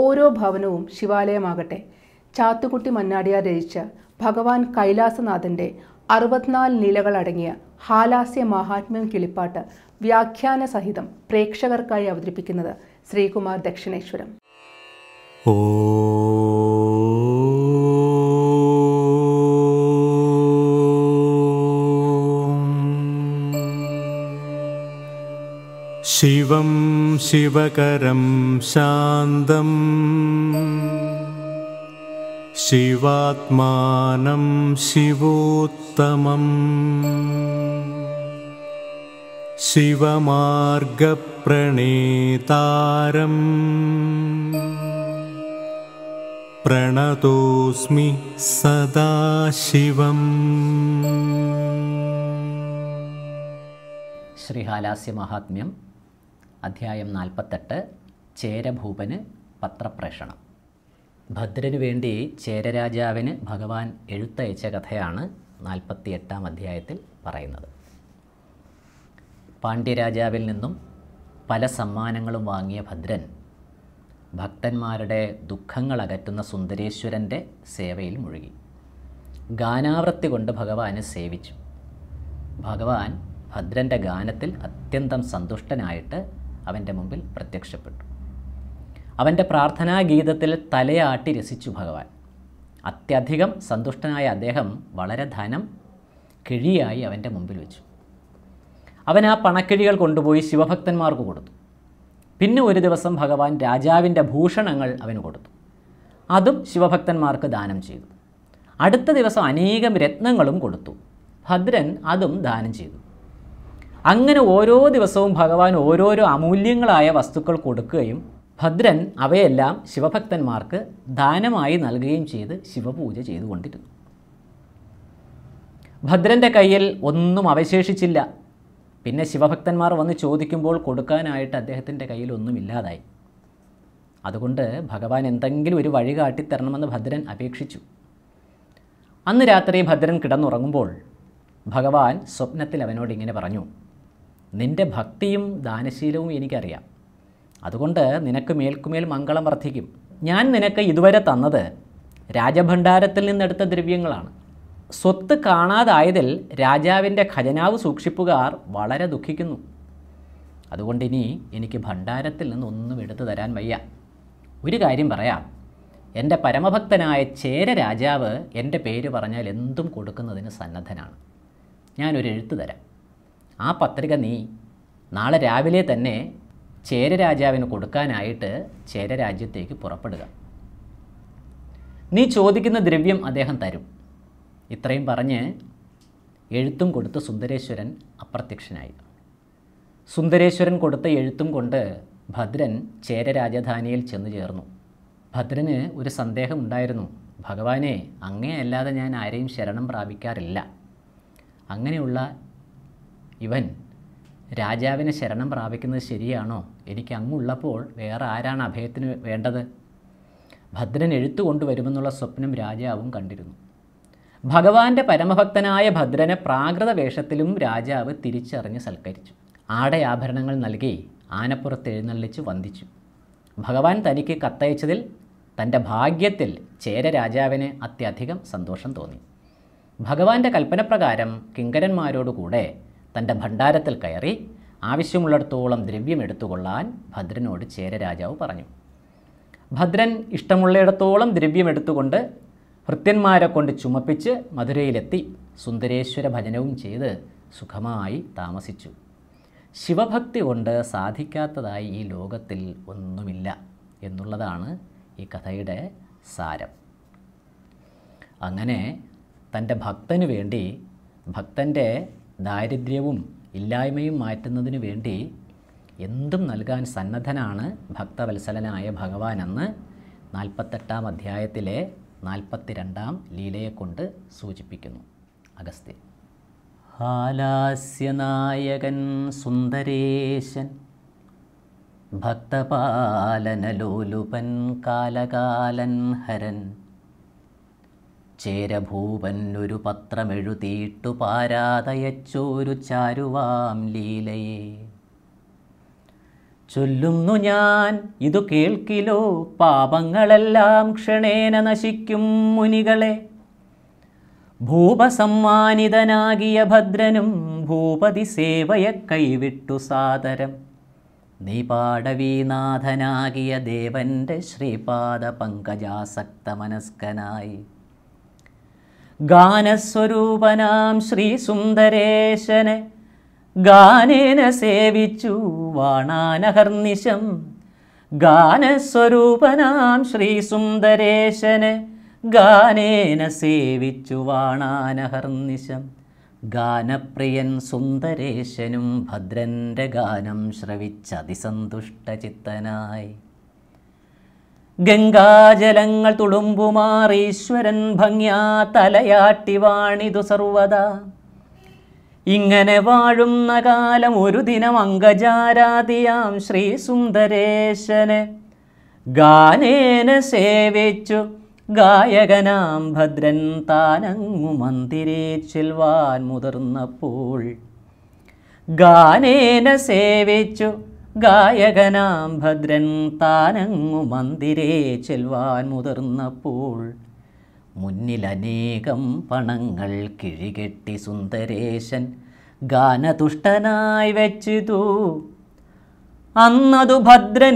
ഓരോ ഭവനവും ശിവാലയമാകട്ടെ ചാത്തുകുട്ടി മന്നാടിയാർ രചിച്ച ഭഗവാൻ കൈലാസനാഥൻ്റെ അറുപത്തിനാല് നിലകളടങ്ങിയ ഹാലാസ്യ മഹാത്മ്യം കിളിപ്പാട്ട് വ്യാഖ്യാന സഹിതം പ്രേക്ഷകർക്കായി അവതരിപ്പിക്കുന്നത് ശ്രീകുമാർ ദക്ഷിണേശ്വരം ശിവം शिवकरं शान्तम् शिवात्मानं शिवोत्तमम् शिवमार्गप्रणेतारम् प्रणतोऽस्मि सदा शिवम् श्रीहालास्य माहात्म्यम् അധ്യായം നാൽപ്പത്തെട്ട് ചേരഭൂപന് പത്രപ്രേഷണം ഭദ്രനു വേണ്ടി ചേരരാജാവിന് ഭഗവാൻ എഴുത്തയച്ച കഥയാണ് നാൽപ്പത്തി എട്ടാം അധ്യായത്തിൽ പറയുന്നത് പാണ്ഡ്യരാജാവിൽ നിന്നും പല സമ്മാനങ്ങളും വാങ്ങിയ ഭദ്രൻ ഭക്തന്മാരുടെ ദുഃഖങ്ങൾ അകറ്റുന്ന സുന്ദരേശ്വരൻ്റെ സേവയിൽ മുഴുകി ഗാനാവൃത്തി കൊണ്ട് ഭഗവാനെ സേവിച്ചു ഭഗവാൻ ഭദ്രൻ്റെ ഗാനത്തിൽ അത്യന്തം സന്തുഷ്ടനായിട്ട് അവൻ്റെ മുമ്പിൽ പ്രത്യക്ഷപ്പെട്ടു അവൻ്റെ പ്രാർത്ഥനാ ഗീതത്തിൽ തലയാട്ടി രസിച്ചു ഭഗവാൻ അത്യധികം സന്തുഷ്ടനായ അദ്ദേഹം വളരെ ധനം കിഴിയായി അവൻ്റെ മുമ്പിൽ വെച്ചു അവൻ ആ പണക്കിഴികൾ കൊണ്ടുപോയി ശിവഭക്തന്മാർക്ക് കൊടുത്തു പിന്നെ ഒരു ദിവസം ഭഗവാൻ രാജാവിൻ്റെ ഭൂഷണങ്ങൾ അവന് കൊടുത്തു അതും ശിവഭക്തന്മാർക്ക് ദാനം ചെയ്തു അടുത്ത ദിവസം അനേകം രത്നങ്ങളും കൊടുത്തു ഭദ്രൻ അതും ദാനം ചെയ്തു അങ്ങനെ ഓരോ ദിവസവും ഭഗവാൻ ഓരോരോ അമൂല്യങ്ങളായ വസ്തുക്കൾ കൊടുക്കുകയും ഭദ്രൻ അവയെല്ലാം ശിവഭക്തന്മാർക്ക് ദാനമായി നൽകുകയും ചെയ്ത് ശിവപൂജ ചെയ്തുകൊണ്ടിരുന്നു ഭദ്രൻ്റെ കയ്യിൽ ഒന്നും അവശേഷിച്ചില്ല പിന്നെ ശിവഭക്തന്മാർ വന്ന് ചോദിക്കുമ്പോൾ കൊടുക്കാനായിട്ട് അദ്ദേഹത്തിൻ്റെ കയ്യിൽ ഒന്നുമില്ലാതായി അതുകൊണ്ട് ഭഗവാൻ എന്തെങ്കിലും ഒരു വഴി കാട്ടിത്തരണമെന്ന് ഭദ്രൻ അപേക്ഷിച്ചു അന്ന് രാത്രി ഭദ്രൻ കിടന്നുറങ്ങുമ്പോൾ ഭഗവാൻ സ്വപ്നത്തിൽ അവനോട് ഇങ്ങനെ പറഞ്ഞു നിൻ്റെ ഭക്തിയും ദാനശീലവും എനിക്കറിയാം അതുകൊണ്ട് നിനക്ക് മേൽക്കുമേൽ മംഗളം വർദ്ധിക്കും ഞാൻ നിനക്ക് ഇതുവരെ തന്നത് രാജഭണ്ഡാരത്തിൽ നിന്നെടുത്ത ദ്രവ്യങ്ങളാണ് സ്വത്ത് കാണാതായതിൽ രാജാവിൻ്റെ ഖജനാവ് സൂക്ഷിപ്പുകാർ വളരെ ദുഃഖിക്കുന്നു അതുകൊണ്ടിനി എനിക്ക് ഭണ്ഡാരത്തിൽ നിന്നൊന്നും എടുത്തു തരാൻ വയ്യ ഒരു കാര്യം പറയാം എൻ്റെ പരമഭക്തനായ ചേര രാജാവ് എൻ്റെ പേര് പറഞ്ഞാൽ എന്തും കൊടുക്കുന്നതിന് സന്നദ്ധനാണ് ഞാനൊരു എഴുത്തു തരാം ആ പത്രിക നീ നാളെ രാവിലെ തന്നെ ചേരരാജാവിന് കൊടുക്കാനായിട്ട് ചേരരാജ്യത്തേക്ക് പുറപ്പെടുക നീ ചോദിക്കുന്ന ദ്രവ്യം അദ്ദേഹം തരും ഇത്രയും പറഞ്ഞ് എഴുത്തും കൊടുത്ത് സുന്ദരേശ്വരൻ അപ്രത്യക്ഷനായി സുന്ദരേശ്വരൻ കൊടുത്ത എഴുത്തും കൊണ്ട് ഭദ്രൻ ചേര രാജധാനിയിൽ ചെന്നു ചേർന്നു ഭദ്രന് ഒരു സന്ദേഹം ഉണ്ടായിരുന്നു ഭഗവാനെ അങ്ങേയല്ലാതെ ഞാൻ ആരെയും ശരണം പ്രാപിക്കാറില്ല അങ്ങനെയുള്ള ഇവൻ രാജാവിനെ ശരണം പ്രാപിക്കുന്നത് ശരിയാണോ എനിക്ക് അങ്ങുള്ളപ്പോൾ വേറെ ആരാണ് അഭയത്തിന് വേണ്ടത് ഭദ്രൻ എഴുത്തു കൊണ്ടുവരുമെന്നുള്ള സ്വപ്നം രാജാവും കണ്ടിരുന്നു ഭഗവാന്റെ പരമഭക്തനായ ഭദ്രനെ പ്രാകൃത വേഷത്തിലും രാജാവ് തിരിച്ചറിഞ്ഞ് സൽക്കരിച്ചു ആടയാഭരണങ്ങൾ നൽകി ആനപ്പുറത്ത് എഴുന്നള്ളിച്ച് വന്ദിച്ചു ഭഗവാൻ തനിക്ക് കത്തയച്ചതിൽ തൻ്റെ ഭാഗ്യത്തിൽ ചേര രാജാവിന് അത്യധികം സന്തോഷം തോന്നി ഭഗവാന്റെ കൽപ്പനപ്രകാരം കിങ്കരന്മാരോടുകൂടെ തൻ്റെ ഭണ്ഡാരത്തിൽ കയറി ആവശ്യമുള്ളിടത്തോളം ദ്രവ്യം എടുത്തുകൊള്ളാൻ ഭദ്രനോട് ചേരരാജാവ് പറഞ്ഞു ഭദ്രൻ ഇഷ്ടമുള്ളിടത്തോളം ദ്രവ്യം എടുത്തുകൊണ്ട് ഭൃത്യന്മാരെ കൊണ്ട് ചുമപ്പിച്ച് മധുരയിലെത്തി സുന്ദരേശ്വര ഭജനവും ചെയ്ത് സുഖമായി താമസിച്ചു ശിവഭക്തി കൊണ്ട് സാധിക്കാത്തതായി ഈ ലോകത്തിൽ ഒന്നുമില്ല എന്നുള്ളതാണ് ഈ കഥയുടെ സാരം അങ്ങനെ തൻ്റെ ഭക്തന് വേണ്ടി ഭക്തൻ്റെ ദാരിദ്ര്യവും ഇല്ലായ്മയും മാറ്റുന്നതിനു വേണ്ടി എന്തും നൽകാൻ സന്നദ്ധനാണ് ഭക്തവത്സലനായ ഭഗവാനെന്ന് നാൽപ്പത്തെട്ടാം അധ്യായത്തിലെ നാൽപ്പത്തിരണ്ടാം ലീലയെക്കൊണ്ട് സൂചിപ്പിക്കുന്നു അഗസ്ത്യൻ ഹാലാസ്യനായകൻ സുന്ദരേശൻ ഭക്തപാലനലോലുപൻ കാലകാലൻ ഹരൻ ചേരഭൂവന്നൊരു പത്രമെഴുതിയിട്ടു പാരാതയച്ചോരു ചാരുവാം ലീലയെ ചൊല്ലുന്നു ഞാൻ ഇതു കേൾക്കിലോ പാപങ്ങളെല്ലാം ക്ഷണേന നശിക്കും മുനികളെ ഭൂപസമ്മാനിതനാകിയ ഭദ്രനും ഭൂപതി സേവയെ കൈവിട്ടു സാദരം നീ പാടവീനാഥനാകിയ ദേവൻ്റെ ശ്രീപാദ പങ്കജാസക്ത മനസ്കനായി ഗാനസ്വരൂപനാം സുന്ദരേശനെ ഗാനേന സേവിച്ചു വാണാനഹർനിശം ഗാനസ്വരൂപനാം സുന്ദരേശനെ ഗാനേന സേവിച്ചു വാണാനഹർനിശം ഗാനപ്രിയൻ സുന്ദരേശനും ഭദ്രൻ്റെ ഗാനം ശ്രവിച്ചതിസന്തുഷ്ടചിത്തനായി ഗംഗാജലങ്ങൾ തുടുമ്പുമാറീശ്വരൻ ഭംഗ്യാ തലയാട്ടി വാണിതു സർവതാ ഇങ്ങനെ വാഴുന്ന കാലം ഒരു ദിനം അങ്കജാരാധിയാം ശ്രീ സുന്ദരേശനെ ഗാനേന സേവിച്ചു ഗായകനാം ഭദ്രൻ താനങ്ങു മന്ദിരേ ചെൽവാൻ മുതിർന്നപ്പോൾ ഗാനേന സേവിച്ചു ഗായകനാം ഭദ്രൻ താനങ്ങു മന്ദിരേ ചെൽവാൻ മുതിർന്നപ്പോൾ മുന്നിലനേകം പണങ്ങൾ കിഴികെട്ടി സുന്ദരേശൻ ഗാനതുഷ്ടനായി വെച്ചിതു അന്നതു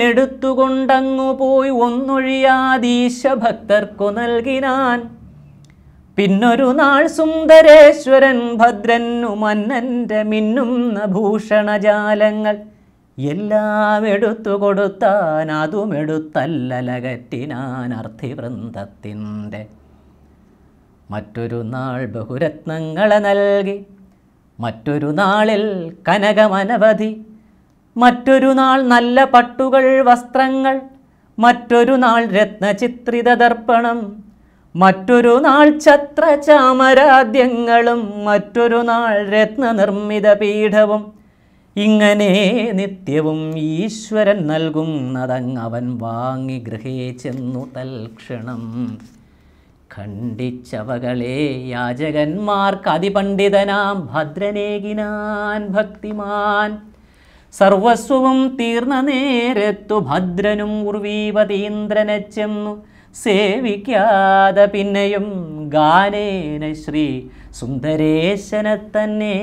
എടുത്തുകൊണ്ടങ്ങു പോയി ഒന്നൊഴിയാതീശ ഭക്തർക്കു നൽകിനാൻ പിന്നൊരു നാൾ സുന്ദരേശ്വരൻ ഭദ്രനു മന്നൻ്റെ മിന്നുന്ന ഭൂഷണജാലങ്ങൾ എല്ലാം എടുത്തു കൊടുത്താൻ അതുമെടുത്തല്ലലകറ്റിനാൻ അർത്ഥിവൃന്ദത്തിൻ്റെ മറ്റൊരു നാൾ ബഹുരത്നങ്ങളെ നൽകി മറ്റൊരു നാളിൽ കനകമനവധി മറ്റൊരു നാൾ നല്ല പട്ടുകൾ വസ്ത്രങ്ങൾ മറ്റൊരു നാൾ രത്നചിത്രിത ദർപ്പണം മറ്റൊരു നാൾ ഛത്രചാമരാദ്യങ്ങളും ചാമരാദ്യങ്ങളും മറ്റൊരു നാൾ രത്നനിർമ്മിത പീഠവും ഇങ്ങനെ നിത്യവും ഈശ്വരൻ നൽകുന്നതങ്ങവൻ വാങ്ങി ഗൃഹേ ചെന്നു തൽക്ഷണം ഖണ്ഡിച്ചവകളെ യാചകന്മാർക്ക് അതിപണ്ഡിതനാം ഭദ്രനേകിനാൻ ഭക്തിമാൻ സർവസ്വവും തീർന്ന നേരത്തു ഭദ്രനും ഉർവീപതീന്ദ്രനെ ചെന്നു സേവിക്കാതെ പിന്നെയും ഗാനേന ശ്രീ സുന്ദരേശനെ തന്നെ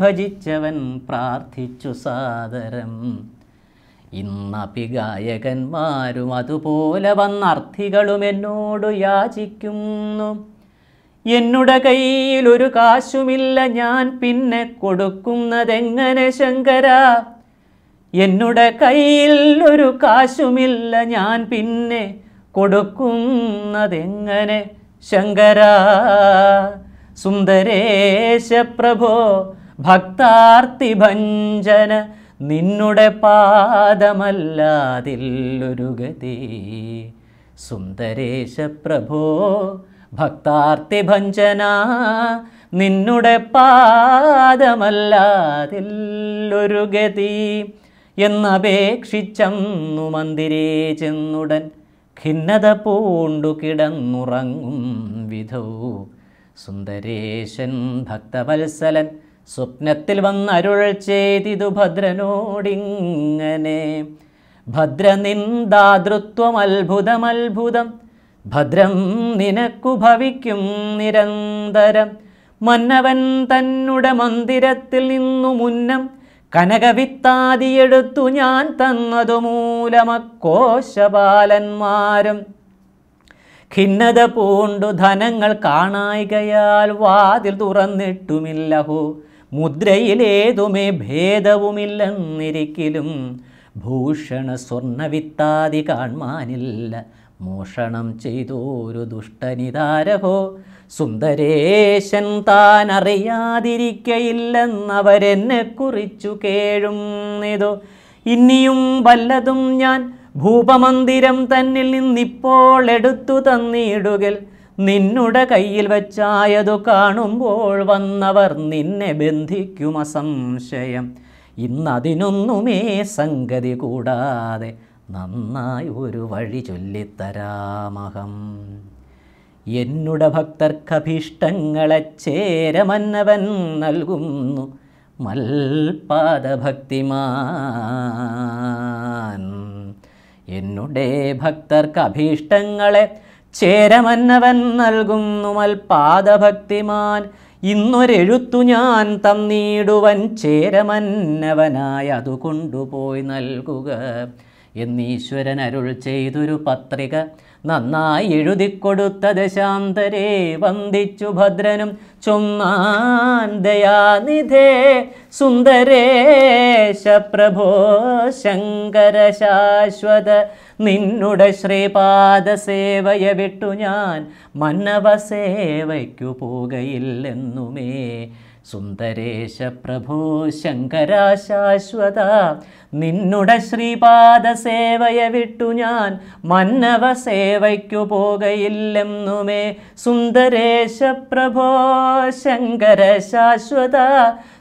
ഭജിച്ചവൻ പ്രാർത്ഥിച്ചു സാദരം ഇന്നപി ഗായകന്മാരും അതുപോലെ വന്നർത്ഥികളും എന്നോട് യാചിക്കുന്നു എന്നുടെ ഒരു കാശുമില്ല ഞാൻ പിന്നെ കൊടുക്കുന്നതെങ്ങനെ ശങ്കര എന്നുടെ കയ്യിൽ ഒരു കാശുമില്ല ഞാൻ പിന്നെ കൊടുക്കുന്നതെങ്ങനെ ശങ്കരാ സുന്ദരേശ പ്രഭോ ഭഞ്ജന നിന്നുടെ പാദമല്ലാതില്ലൊരു ഗതി സുന്ദരേശ പ്രഭോ ഭഞ്ജന നിന്നുടെ പാദമല്ലാതില്ലൊരു ഗതി എന്നപേക്ഷിച്ചന്നു മന്ദിരേ ചെന്നുടൻ ഖിന്നത പൂണ്ടു കിടന്നുറങ്ങും വിധവും സുന്ദരേശൻ ഭക്തവത്സലൻ സ്വപ്നത്തിൽ അരുൾ ചെയ്തിതു ഭദ്രനോടിങ്ങനെ ഭദ്രനിന്ദാതൃത്വം അത്ഭുതമത്ഭുതം ഭദ്രം നിനക്കു ഭവിക്കും നിരന്തരം മന്നവൻ തന്നുടെ മന്ദിരത്തിൽ നിന്നു മുന്നം കനകവിത്താതിയെടുത്തു ഞാൻ തന്നതു മൂലമക്കോശപാലന്മാരും ഖിന്നത പൂണ്ടു ധനങ്ങൾ കാണായികയാൽ വാതിൽ തുറന്നിട്ടുമില്ലഹോ മുദ്രയിലേതുമേ ഭേദവുമില്ലെന്നിരിക്കലും ഭൂഷണ സ്വർണവിത്താതി കാണാനില്ല മോഷണം ചെയ്തോരു ദുഷ്ടനിതാരഹോ സുന്ദരേശൻ താൻ അറിയാതിരിക്കയില്ലെന്നവരെന്നെ കുറിച്ചു കേഴും ഇതോ ഇനിയും വല്ലതും ഞാൻ ഭൂപമന്ദിരം തന്നിൽ നിന്നിപ്പോൾ എടുത്തു തന്നിടുകൽ നിന്നുടെ കയ്യിൽ വച്ചായതു കാണുമ്പോൾ വന്നവർ നിന്നെ ബന്ധിക്കും അസംശയം ഇന്നതിനൊന്നുമേ സംഗതി കൂടാതെ നന്നായി ഒരു വഴി ചൊല്ലിത്തരാമഹം എന്നുട ഭക്തർക്കഭീഷ്ടങ്ങളെ ചേരമന്നവൻ നൽകുന്നു മൽപാദഭക്തിമാൻ എന്നുടേ ഭക്തർക്ക് അഭീഷ്ടങ്ങളെ ചേരമന്നവൻ നൽകുന്നു മൽപാദഭക്തിമാൻ ഇന്നൊരെഴുത്തു ഞാൻ തന്നിടുവൻ ചേരമന്നവനായി അതു കൊണ്ടുപോയി നൽകുക എന്നീശ്വരൻ അരുൾ ചെയ്തൊരു പത്രിക നന്നായി കൊടുത്ത ദശാന്തരെ വന്ദിച്ചു ഭദ്രനും ചുമ്മാന്തയാനിധേ ദയാനിധേ സുന്ദരേശ പ്രഭോ ശങ്കര ശാശ്വത നിന്നുടെ ശ്രീപാദ സേവയെ വിട്ടു ഞാൻ മന്നവ സേവയ്ക്കു പോകയില്ലെന്നുമേ സുന്ദരേശ പ്രഭോ ശങ്കരാശാശ്വത ശാശ്വത നിന്നുടെ ശ്രീപാദ സേവയെ വിട്ടു ഞാൻ മന്നവ സേവയ്ക്കു പോകയില്ലെന്നുമേ സുന്ദരേശ പ്രഭോ ശങ്കര ശാശ്വത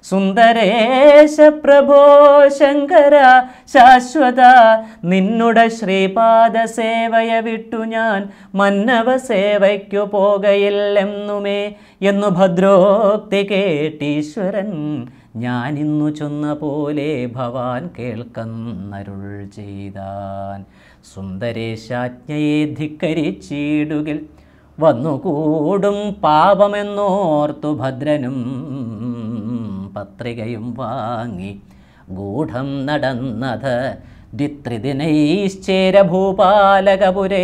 സുന്ദരേശ പ്രഭോ ശങ്കര ശാശ്വത നിന്നുട ശ്രീപാദ സേവയ വിട്ടു ഞാൻ മന്നവ സേവയ്ക്കു പോകയില്ലെന്നുമേ എന്നു ഭദ്രോക്തി കേട്ടീശ്വരൻ ഞാനിന്നു ചൊന്ന പോലെ ഭവാൻ കേൾക്കുന്നരുൾ ചെയ്താൻ സുന്ദരേശാജ്ഞയെ ധിക്കരിച്ചിടുകിൽ വന്നുകൂടും പാപമെന്നോർത്തു ഭദ്രനും പത്രികയും വാങ്ങി ഗൂഢം നടന്നത് ദ്വിത്രിദിനൈശ്ചേര ഭൂപാലകപുരേ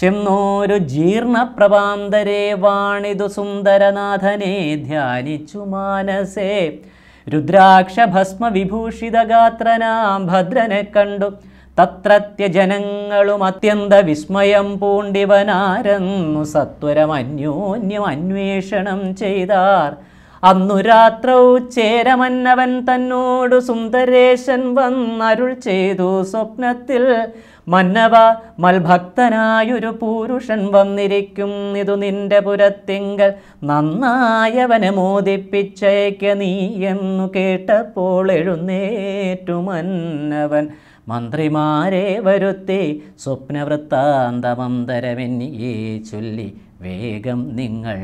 ചെന്നോരു ജീർണപ്രഭാന്തരേ വാണിതു സുന്ദരനാഥനെ ധ്യാനിച്ചു മാനസേ രുദ്രാക്ഷഭസ്മവിഭൂഷിതഗാത്രനാം ഭദ്രനെ കണ്ടു തത്രത്യ ജനങ്ങളും അത്യന്ത വിസ്മയം പൂണ്ടിവനാരന്നു സത്വരം അന്യോന്യം അന്വേഷണം ചെയ്താർ അന്നു രാത്രൗ ചേരമന്നവൻ തന്നോട് സുന്ദരേശൻ വന്നരുൾ ചെയ്തു സ്വപ്നത്തിൽ മന്നവ മൽഭക്തനായൊരു പുരുഷൻ വന്നിരിക്കും ഇതു നിന്റെ പുരത്തിങ്കൽ നന്നായവനെ മോദിപ്പിച്ചേക്ക നീ എന്നു കേട്ടപ്പോൾ എഴുന്നേറ്റു മന്നവൻ മന്ത്രിമാരെ വരുത്തി സ്വപ്നവൃത്താന്തമന്തരമെന്നിയേ ചൊല്ലി വേഗം നിങ്ങൾ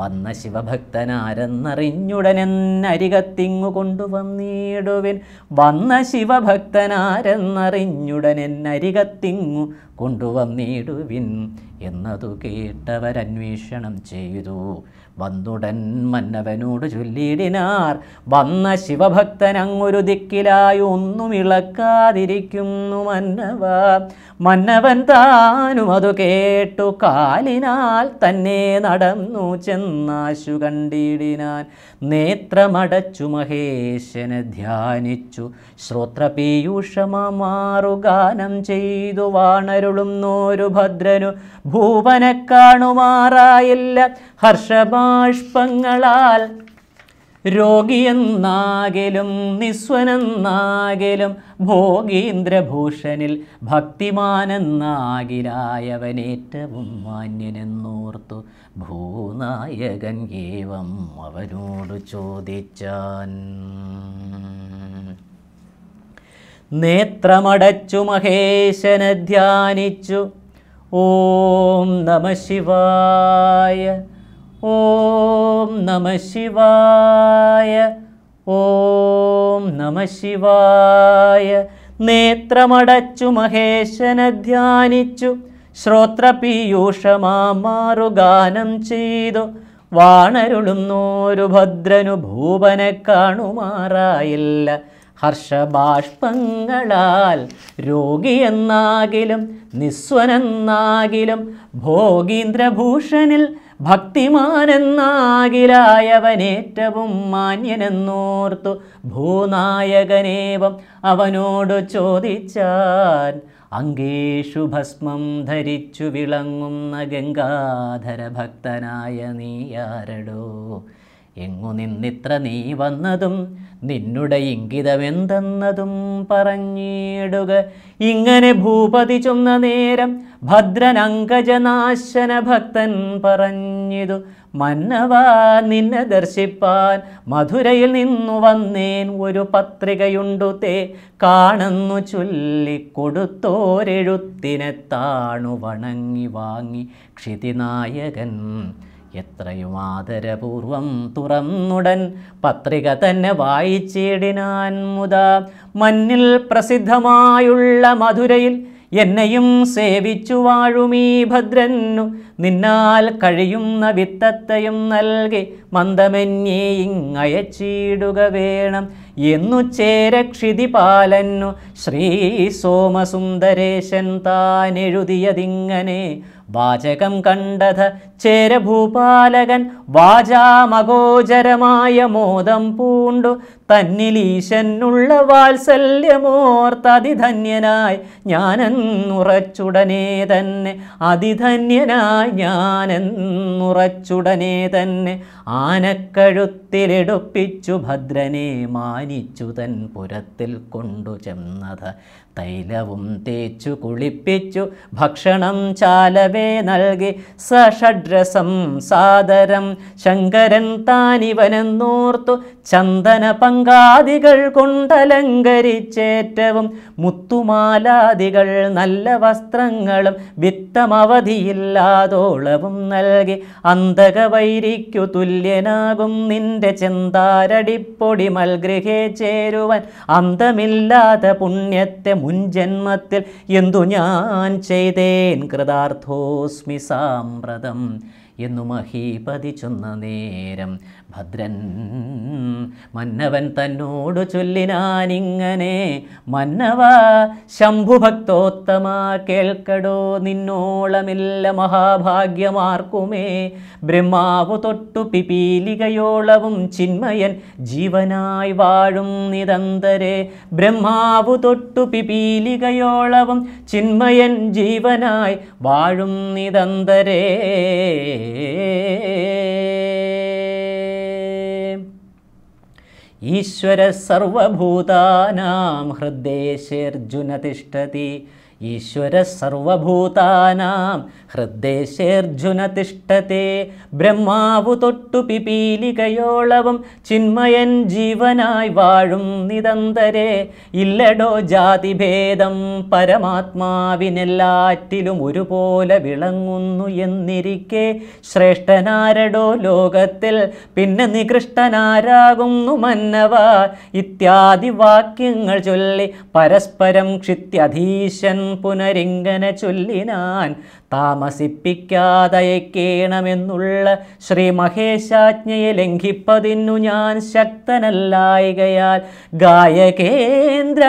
വന്ന ശിവഭക്തനാരെന്നറിഞ്ഞുടനെന്നരികത്തിങ്ങു കൊണ്ടുവന്നിടുവിൻ വന്ന ശിവഭക്തനാരെന്നറിഞ്ഞുടനെന്നരികത്തിങ്ങു കൊണ്ടുവന്നിടുവിൻ എന്നതു കേട്ടവരന്വേഷണം ചെയ്തു വന്നുടൻ മന്നവനോട് ചൊല്ലിയിടിനാർ വന്ന ശിവഭക്തനങ്ങൊരു ദിക്കിലായി ഒന്നും ഇളക്കാതിരിക്കുന്നു മന്നവ മന്നവൻ താനും അതു കേട്ടു കാലിനാൽ തന്നെ നടന്നു ചെന്നാശു കണ്ടിടിനാൻ നേത്രമടച്ചു മഹേശനെ ധ്യാനിച്ചു പീയൂഷമാറു ഗാനം ചെയ്തു വാണരുളുന്നോരു ഭദ്രനു ഭൂവനെ കാണുമാറായില്ല ഹർഷബാഷ്പങ്ങളാൽ രോഗിയെന്നാകിലും നിസ്വനെന്നാകിലും ഭോഗീന്ദ്രഭൂഷണിൽ ഭക്തിമാനെന്നാകിലായവനേറ്റവും മാന്യനെന്നോർത്തു ഭൂനായകൻ ഏവം അവനോട് ചോദിച്ചാൻ നേത്രമടച്ചു മഹേശന ധ്യാനിച്ചു ഓം നമ ശിവായ ഓം നമ ശിവായ ഓം നമ ശിവായ നേത്രമടച്ചു മഹേശനെ ധ്യാനിച്ചു പീയൂഷമാറു ഗാനം ചെയ്തു വാണരുളുന്നോരു ഭദ്രനു ഭൂപനെ കാണുമാറായില്ല ഹർഷബാഷ്പങ്ങളാൽ രോഗിയെന്നാകിലും നിസ്വനെന്നാകിലും ഭോഗീന്ദ്രഭൂഷണിൽ ഭക്തിമാനെന്നാകിലായവനേറ്റവും മാന്യനെന്നോർത്തു ഭൂനായകനേവം അവനോട് ചോദിച്ചാൻ അങ്കേഷു ഭസ്മം ധരിച്ചു വിളങ്ങുന്ന ഗംഗാധര ഭക്തനായ നീയാരടോ എങ്ങു നിന്നിത്ര നീ വന്നതും നിന്നുടെ ഇംഗിതമെന്തെന്നതും പറഞ്ഞിടുക ഇങ്ങനെ ഭൂപതി ചുന്ന നേരം ഭദ്രനങ്കജനാശന ഭക്തൻ പറഞ്ഞിതു മന്നവാ നിന്നെ ദർശിപ്പാൻ മധുരയിൽ നിന്നു വന്നേൻ ഒരു പത്രികയുണ്ടു തേ കാണുന്നു ചൊല്ലിക്കൊടുത്തോരെഴുത്തിനെ താണു വണങ്ങി വാങ്ങി ക്ഷിതിനായകൻ എത്രയും ആദരപൂർവം തുറന്നുടൻ പത്രിക തന്നെ വായിച്ചിടിനാൻ മുത മഞ്ഞിൽ പ്രസിദ്ധമായുള്ള മധുരയിൽ എന്നെയും സേവിച്ചു വാഴുമീ ഭദ്രനു നിന്നാൽ കഴിയുന്ന വിത്തത്തെയും നൽകി മന്ദമന്യേ ഇങ്ങയച്ചിടുക വേണം എന്നു ചേരക്ഷിതി പാലന്നു ശ്രീ സോമസുന്ദരേശൻ താൻ എഴുതിയതിങ്ങനെ വാചകം കണ്ടത ചേരഭൂപാലകൻ വാചാമഗോചരമായ മോദം പൂണ്ടു തന്നിലീശനുള്ള വാത്സല്യമോർത്തതിധന്യനായി ഞാനെന്നുറച്ചുടനെ തന്നെ അതിധന്യനായി ഞാനെന്നുറച്ചുടനെ തന്നെ ആനക്കഴുത്തിലെടുപ്പിച്ചു ഭദ്രനെ മാനിച്ചു തൻ പുരത്തിൽ കൊണ്ടു ചെന്നത് തൈലവും തേച്ചു കുളിപ്പിച്ചു ഭക്ഷണം ചാലവേ നൽകി സഷഡ് രസം സാദരം ശങ്കരൻ താനിവനെന്നോർത്തു ചന്ദന പങ്കാദികൾ കൊണ്ടലങ്കരിച്ചേറ്റവും മുത്തുമാലാദികൾ നല്ല വസ്ത്രങ്ങളും വിത്തമവധിയില്ലാതോളവും നൽകി അന്തകവൈരിക്കു തുല്യനാകും നിന്റെ ചെന്താരടിപ്പൊടി മൽഗൃഹേ ചേരുവാൻ അന്തമില്ലാത്ത പുണ്യത്തെ മുൻജന്മത്തിൽ എന്തു ഞാൻ ചെയ്തേൻ കൃതാർത്ഥോസ്മി സാമ്പ്രതം എന്നു മഹീപതി ചൊന്ന നേരം ഭദ്രൻ മന്നവൻ തന്നോടു ചൊല്ലിനാനിങ്ങനെ മന്നവ ശംഭുഭക്തോത്തമാ കേൾക്കടോ നിന്നോളമില്ല മഹാഭാഗ്യമാർക്കുമേ ബ്രഹ്മാവു തൊട്ടു പിപീലികയോളവും ചിന്മയൻ ജീവനായി വാഴും നിതന്തരെ ബ്രഹ്മാവു തൊട്ടു പിപീലികയോളവും ചിന്മയൻ ജീവനായി വാഴും നിതന്തരേ ईश्वरस्सर्वभूतानां हृद्देशेऽर्जुन तिष्ठति ഈശ്വര സർവഭൂതാനാം ഹൃദ്ദേശേർജുന തിഷ്ടത്തെ ബ്രഹ്മാവു തൊട്ടു പിപീലികയോളവും ചിന്മയൻ ജീവനായി വാഴും നിതന്തരെ ഇല്ലടോ ജാതിഭേദം പരമാത്മാവിനെല്ലാറ്റിലും ഒരുപോലെ വിളങ്ങുന്നു എന്നിരിക്കെ ശ്രേഷ്ഠനാരടോ ലോകത്തിൽ പിന്നെ നികൃഷ്ടനാരാകുന്നു മന്നവ ഇത്യാദി വാക്യങ്ങൾ ചൊല്ലി പരസ്പരം ക്ഷിത്യധീശൻ പുനരിങ്ങനെ ചൊല്ലിനാൻ കേണമെന്നുള്ള ശ്രീ മഹേശാജ്ഞയെ ലംഘിപ്പതിന്നു ഞാൻ ശക്തനല്ലായികയാൽ ഗായകേന്ദ്ര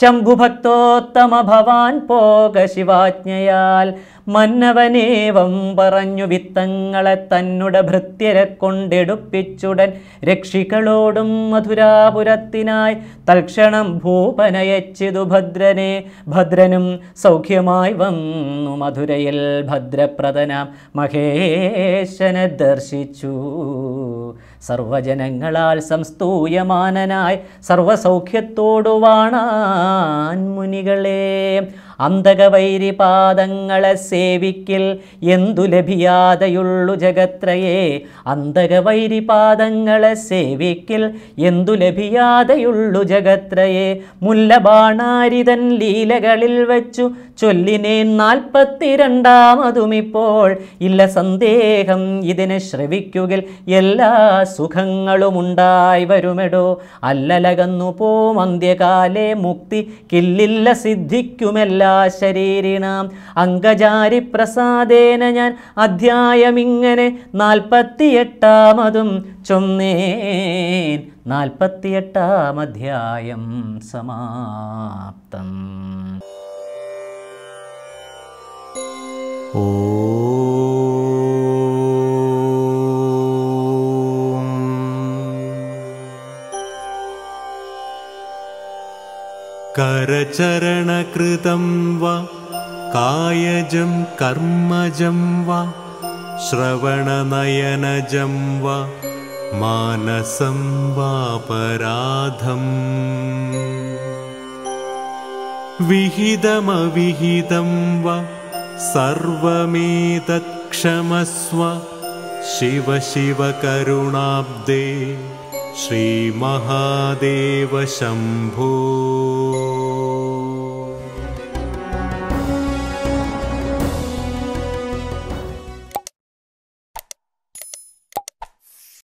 ശംഭുഭക്തോത്തമ ഭവാൻ പോക ശിവാജ്ഞയാൽ മന്നവനേവം പറഞ്ഞു വിത്തങ്ങളെ തന്നുടെ ഭൃത്യരെ കൊണ്ടെടുപ്പിച്ചുടൻ രക്ഷികളോടും മധുരാപുരത്തിനായി തൽക്ഷണം ഭൂപനയച്ചിതു ഭദ്രനെ ഭദ്രനും സൗഖ്യമായി വന്നു മധുരയിൽ ഭദ്രപ്രദന മഹേശനെ ദർശിച്ചു സർവജനങ്ങളാൽ സംസ്തൂയമാനനായി സർവസൗഖ്യത്തോടു വാണാൻ മുനികളെ പാദങ്ങളെ സേവിക്കിൽ എന്തു ലഭിയാതെയുള്ളു ജഗത്രയെ പാദങ്ങളെ സേവിക്കിൽ എന്തു ലഭിയാതെയുള്ളു ജഗത്രയെ മുല്ലബാണാരിതൻ ലീലകളിൽ വച്ചു ചൊല്ലിനെ നാൽപ്പത്തിരണ്ടാമതുമിപ്പോൾ ഇല്ല സന്ദേഹം ഇതിനെ ശ്രവിക്കുകിൽ എല്ലാ സുഖങ്ങളുമുണ്ടായി വരുമെടോ അല്ലലകന്നു പോം അന്ത്യകാലേ മുക്തി കില്ലില്ല സിദ്ധിക്കുമെല്ലാ ശരീരിണാം അങ്കജാരി പ്രസാദേന ഞാൻ അധ്യായമിങ്ങനെ നാൽപ്പത്തിയെട്ടാമതും ചൊന്നേൻ നാൽപ്പത്തിയെട്ടാം അധ്യായം സമാപ്തം ഓ करचरणकृतं वा कायजं कर्मजं वा श्रवणनयनजं वा मानसं वा विहितमविहितं वा सर्वमेतत्क्षमस्व शिवशिवकरुणाब्दे श्रीमहादेव शम्भो